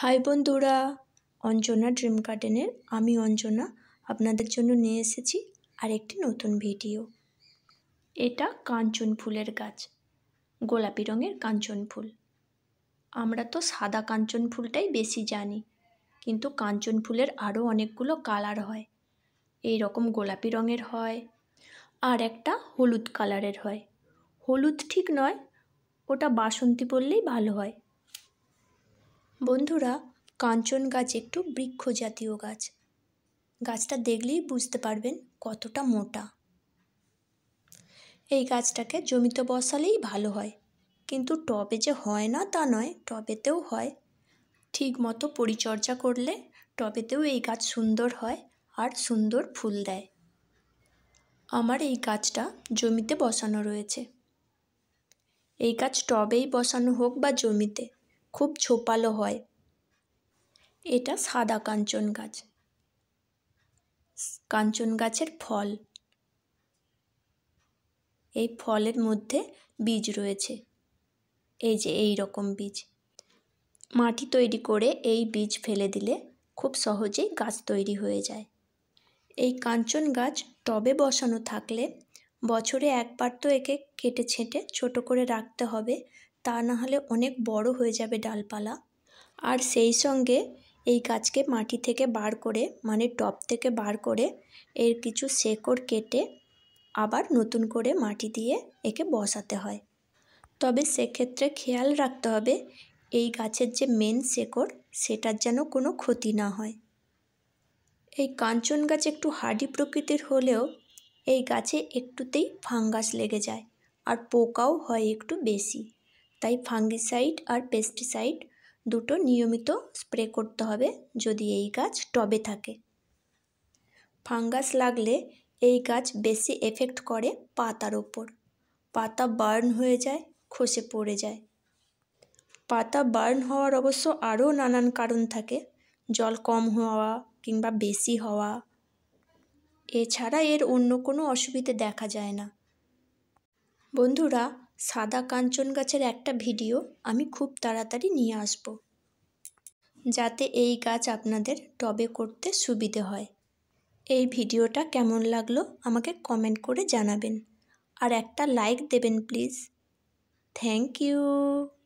high বন্ধুরা Anjana dream গার্ডেনের আমি অঞ্জনা আপনাদের জন্য নিয়ে এসেছি আরেকটি নতুন ভিডিও এটা কাঞ্চন ফুলের গাছ গোলাপি রঙের কাঞ্চন ফুল আমরা তো সাদা কাঞ্চন ফুলটাই বেশি জানি কিন্তু কাঞ্চন ফুলের আরও অনেকগুলো কালার হয় এই রকম গোলাপি রঙের হয় আর একটা হলুদ কালারের হয় হলুদ ঠিক নয় ওটা বাসন্তী বললেই ভালো হয় বন্ধুরা কাঞ্চন গাছ একটু বৃক্ষ জাতীয় গাছ গাছটা দেখলেই বুঝতে পারবেন কতটা মোটা এই গাছটাকে জমিতে বসালেই ভালো হয় কিন্তু টবে যে হয় না তা নয় টবেতেও হয় ঠিক মতো পরিচর্যা করলে টবেতেও এই গাছ সুন্দর হয় আর সুন্দর ফুল দেয় আমার এই গাছটা জমিতে বসানো রয়েছে এই গাছ টবেই বসানো হোক বা জমিতে খুব ঝোপালো হয় এটা সাদা কাঞ্চন গাছ কাঞ্চন গাছের ফল এই ফলের মধ্যে বীজ রয়েছে এই যে এই রকম বীজ মাটি তৈরি করে এই বীজ ফেলে দিলে খুব সহজেই গাছ তৈরি হয়ে যায় এই কাঞ্চন গাছ টবে বসানো থাকলে বছরে একবার তো একে কেটে ছেঁটে ছোট করে রাখতে হবে তা না হলে অনেক বড় হয়ে যাবে ডালপালা আর সেই সঙ্গে এই গাছকে মাটি থেকে বার করে মানে টপ থেকে বার করে এর কিছু শেকড় কেটে আবার নতুন করে মাটি দিয়ে একে বসাতে হয় তবে সেক্ষেত্রে খেয়াল রাখতে হবে এই গাছের যে মেন শেকড় সেটার যেন কোনো ক্ষতি না হয় এই কাঞ্চন গাছ একটু হাডি প্রকৃতির হলেও এই গাছে একটুতেই ফাঙ্গাস লেগে যায় আর পোকাও হয় একটু বেশি তাই ফাঙ্গিসাইড আর পেস্টিসাইড দুটো নিয়মিত স্প্রে করতে হবে যদি এই গাছ টবে থাকে ফাঙ্গাস লাগলে এই গাছ বেশি এফেক্ট করে পাতার ওপর পাতা বার্ন হয়ে যায় খসে পড়ে যায় পাতা বার্ন হওয়ার অবশ্য আরও নানান কারণ থাকে জল কম হওয়া কিংবা বেশি হওয়া এছাড়া এর অন্য কোনো অসুবিধে দেখা যায় না বন্ধুরা সাদা কাঞ্চন গাছের একটা ভিডিও আমি খুব তাড়াতাড়ি নিয়ে আসব যাতে এই গাছ আপনাদের টবে করতে সুবিধে হয় এই ভিডিওটা কেমন লাগলো আমাকে কমেন্ট করে জানাবেন আর একটা লাইক দেবেন প্লিজ থ্যাংক ইউ